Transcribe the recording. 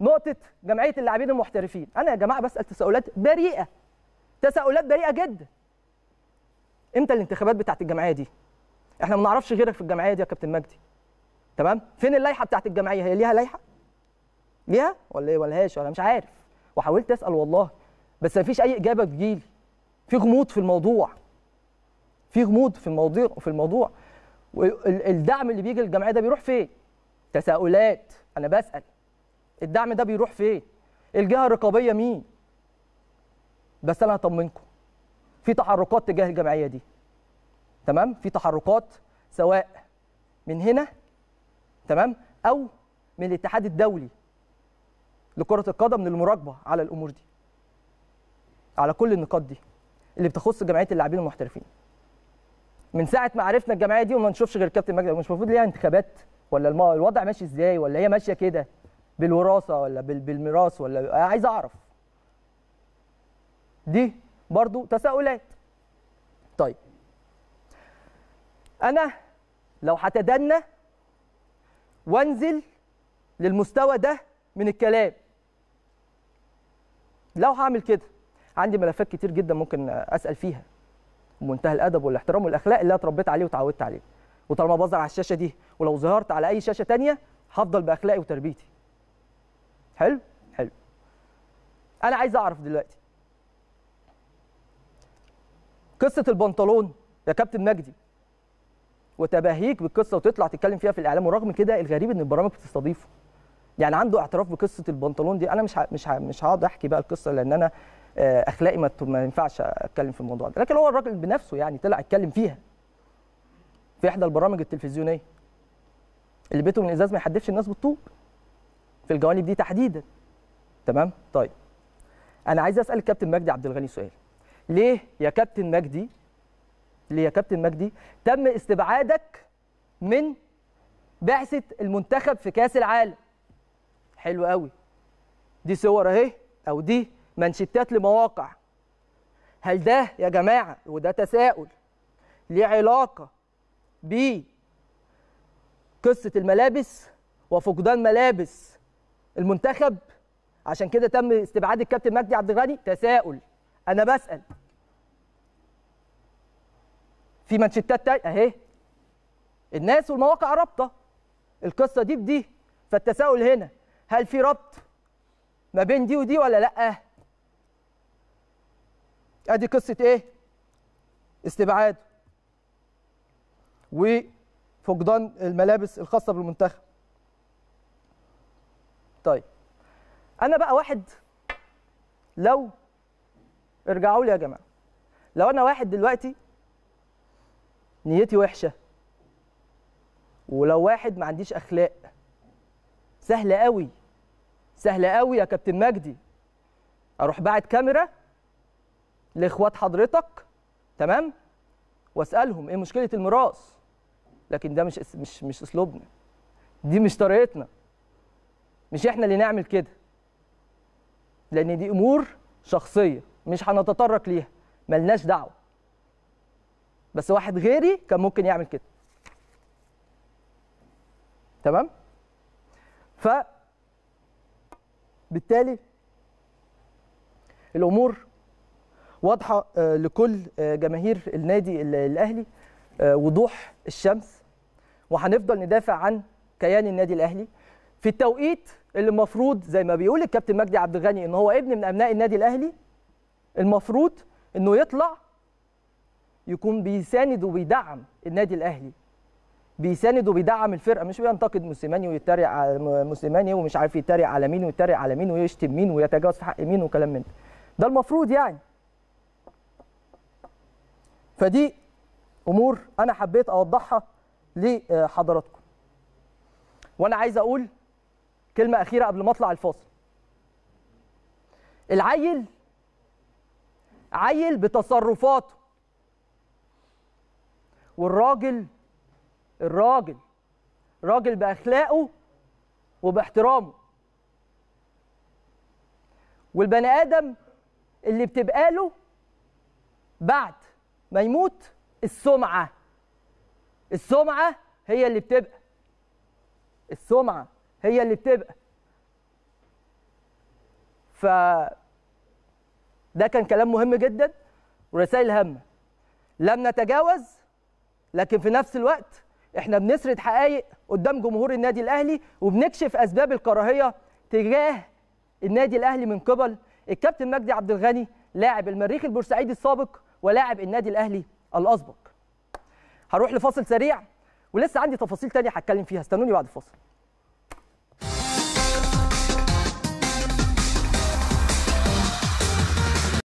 نقطه جمعيه اللاعبين المحترفين انا يا جماعه بسال تساؤلات بريئه تساؤلات بريئه جدا امتى الانتخابات بتاعت الجمعيه دي احنا ما نعرفش غيرك في الجمعيه دي يا كابتن مجدي تمام فين اللائحه بتاعت الجمعيه هي ليها لائحه ليها ولا ايه ولا هاش ولا مش عارف وحاولت اسال والله بس ما فيش اي اجابه تجيلي في غموض في الموضوع في غموض في الموضوع في الموضوع والدعم اللي بيجي للجمعيه ده بيروح فين تساؤلات انا بسال الدعم ده بيروح فين الجهه الرقابيه مين بس انا هطمنكم في تحركات تجاه الجمعيه دي تمام في تحركات سواء من هنا تمام او من الاتحاد الدولي لكره القدم للمراقبه على الامور دي على كل النقاط دي اللي بتخص جمعيه اللاعبين المحترفين من ساعه ما عرفنا الجمعيه دي وما نشوفش غير كابتن مجدي مش المفروض ليها انتخابات ولا الوضع ماشي ازاي ولا هي ماشيه كده بالوراثه ولا بالميراث ولا عايز اعرف دي برضو تساؤلات طيب انا لو هتدنى وانزل للمستوى ده من الكلام لو هعمل كده عندي ملفات كتير جدا ممكن اسال فيها بمنتهى الادب والاحترام والاخلاق اللي انا اتربيت عليه وتعودت عليه وطالما بظهر على الشاشه دي ولو ظهرت على اي شاشه تانية هفضل باخلاقي وتربيتي حلو حلو انا عايز اعرف دلوقتي قصه البنطلون يا كابتن مجدي وتباهيك بالقصه وتطلع تتكلم فيها في الاعلام ورغم كده الغريب ان البرامج بتستضيفه يعني عنده اعتراف بقصه البنطلون دي انا مش مش مش هقعد احكي بقى القصه لان انا آه، اخلاقي ما ينفعش اتكلم في الموضوع ده لكن هو الراجل بنفسه يعني طلع اتكلم فيها في احدى البرامج التلفزيونيه اللي بيته من الازاز ما يحدفش الناس بالطوب في الجوانب دي تحديدا تمام طيب انا عايز اسال الكابتن مجدي عبد الغني سؤال ليه يا كابتن مجدي ليه يا كابتن مجدي تم استبعادك من بعثه المنتخب في كاس العالم حلو قوي دي صور اهي او دي منشتات لمواقع هل ده يا جماعه وده تساؤل ليه علاقه قصه الملابس وفقدان ملابس المنتخب عشان كده تم استبعاد الكابتن مجدي عبد الغني تساؤل انا بسال في مانشيتات تانية اهي الناس والمواقع رابطه القصه دي بدي فالتساؤل هنا هل في ربط ما بين دي ودي ولا لا ادي قصه ايه استبعاده وفقدان الملابس الخاصه بالمنتخب طيب انا بقى واحد لو ارجعوا لي يا جماعه لو انا واحد دلوقتي نيتي وحشه ولو واحد ما عنديش اخلاق سهله قوي سهله قوي يا كابتن مجدي اروح باعت كاميرا لاخوات حضرتك تمام واسالهم ايه مشكله الميراث لكن ده مش مش مش اسلوبنا دي مش طريقتنا مش احنا اللي نعمل كده لان دي امور شخصيه مش هنتطرق ليها ملناش دعوه بس واحد غيري كان ممكن يعمل كده تمام ف بالتالي الامور واضحه آه، لكل آه، جماهير النادي الاهلي آه، وضوح الشمس وهنفضل ندافع عن كيان النادي الاهلي في التوقيت اللي المفروض زي ما بيقول الكابتن مجدي عبد الغني ان هو ابن من ابناء النادي الاهلي المفروض انه يطلع يكون بيساند وبيدعم النادي الاهلي بيساند وبيدعم الفرقه مش بينتقد موسيماني ويتريق على موسيماني ومش عارف يتريق على مين ويتريق على مين ويشتم مين ويتجاوز في حق مين وكلام من ده ده المفروض يعني فدي امور انا حبيت اوضحها لحضراتكم وانا عايز اقول كلمه اخيره قبل ما اطلع الفاصل العيل عيل بتصرفاته والراجل الراجل راجل باخلاقه وباحترامه والبني ادم اللي بتبقى له بعد ما يموت السمعه السمعه هي اللي بتبقى السمعه هي اللي بتبقى ف ده كان كلام مهم جدا ورسائل هامه لم نتجاوز لكن في نفس الوقت احنا بنسرد حقائق قدام جمهور النادي الاهلي وبنكشف اسباب الكراهيه تجاه النادي الاهلي من قبل الكابتن مجدي عبد الغني لاعب المريخ البورسعيدي السابق ولاعب النادي الاهلي الاسبق هروح لفاصل سريع ولسه عندي تفاصيل تانية هتكلم فيها استنوني بعد الفاصل